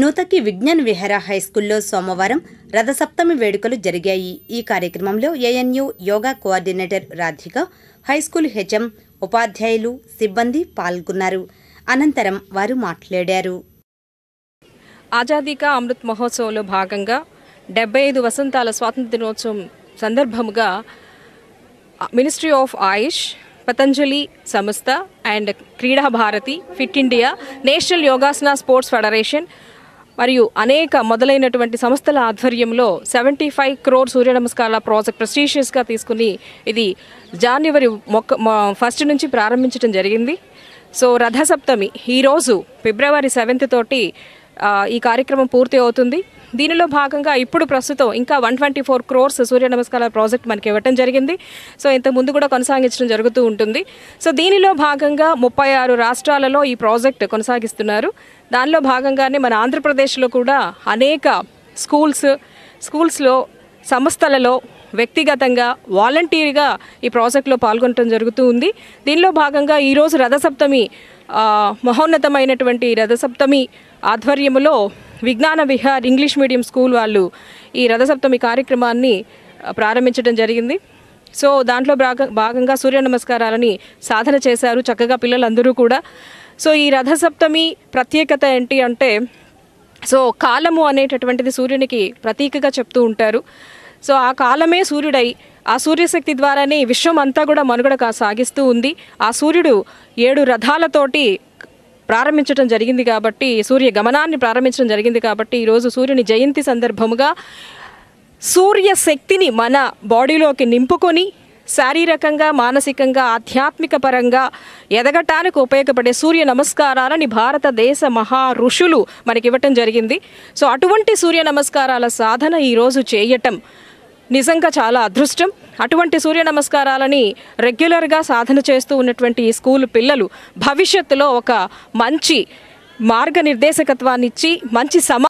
నూతకి విజ్ఞాన్ విహార హైస్కూల్లో సోమవారం రథసప్తమి వేడుకలు జరిగాయి ఈ కార్యక్రమంలో ANU yoga coordinator Radhika high school HM ఉపాధ్యాయులు సిబ్బంది పాల్గొన్నారు అనంతరం వారు మాట్లాడారు ఆజాదీకా అమృత్ మహోత్సవంలో భాగంగా డెబ్బై ఐదు వసంతాల స్వాతంత్ర దినోత్సవం సందర్భముగా మినిస్ట్రీ ఆఫ్ ఆయుష్ పతంజలి సంస్థ and Kreeda Bharati fit India national Yogasana sports federation మరియు అనేక మొదలైనటువంటి సంస్థల ఆధ్వర్యంలో సెవెంటీ ఫైవ్ క్రోర్ సూర్య నమస్కారాల ప్రాజెక్ట్ ప్రెస్టీషియస్గా తీసుకుని ఇది జనవరి మొక్క ఫస్ట్ నుంచి ప్రారంభించడం జరిగింది సో రథసప్తమి ఈరోజు ఫిబ్రవరి సెవెంత్ తోటి ఈ కార్యక్రమం పూర్తి అవుతుంది దీనిలో భాగంగా ఇప్పుడు ప్రస్తుతం ఇంకా వన్ ట్వంటీ ఫోర్ క్రోర్స్ సూర్య నమస్కార ప్రాజెక్ట్ మనకి ఇవ్వటం జరిగింది సో ఇంతకుముందు కూడా కొనసాగించడం జరుగుతూ ఉంటుంది సో దీనిలో భాగంగా ముప్పై ఆరు రాష్ట్రాలలో ఈ ప్రాజెక్ట్ కొనసాగిస్తున్నారు దానిలో భాగంగానే మన ఆంధ్రప్రదేశ్లో కూడా అనేక స్కూల్స్ స్కూల్స్లో సంస్థలలో వ్యక్తిగతంగా వాలంటీర్గా ఈ ప్రాజెక్ట్లో పాల్గొనడం జరుగుతూ ఉంది దీనిలో భాగంగా ఈరోజు రథసప్తమి మహోన్నతమైనటువంటి రథసప్తమి ఆధ్వర్యములో విజ్ఞాన విహార్ ఇంగ్లీష్ మీడియం స్కూల్ వాళ్ళు ఈ రథసప్తమి కార్యక్రమాన్ని ప్రారంభించడం జరిగింది సో దాంట్లో భాగంగా సూర్య నమస్కారాలని సాధన చేశారు చక్కగా పిల్లలందరూ కూడా సో ఈ రథసప్తమి ప్రత్యేకత ఏంటి అంటే సో కాలము అనేటటువంటిది సూర్యునికి ప్రతీకగా చెప్తూ ఉంటారు సో ఆ కాలమే సూర్యుడై ఆ సూర్యశక్తి ద్వారానే విశ్వం అంతా కూడా మనుగడ సాగిస్తూ ఉంది ఆ సూర్యుడు ఏడు రథాలతోటి ప్రారంభించడం జరిగింది కాబట్టి సూర్య గమనాన్ని ప్రారంభించడం జరిగింది కాబట్టి ఈరోజు సూర్యుని జయంతి సందర్భముగా సూర్య శక్తిని మన బాడీలోకి నింపుకొని శారీరకంగా మానసికంగా ఆధ్యాత్మిక పరంగా ఎదగటానికి ఉపయోగపడే సూర్య నమస్కారాలని భారతదేశ మహా ఋషులు మనకి ఇవ్వటం జరిగింది సో అటువంటి సూర్య నమస్కారాల సాధన ఈరోజు చేయటం నిజంగా చాలా అదృష్టం అటువంటి సూర్య నమస్కారాలని రెగ్యులర్గా సాధన చేస్తూ ఉన్నటువంటి ఈ స్కూల్ పిల్లలు భవిష్యత్తులో ఒక మంచి మార్గనిర్దేశకత్వాన్ని ఇచ్చి మంచి సమా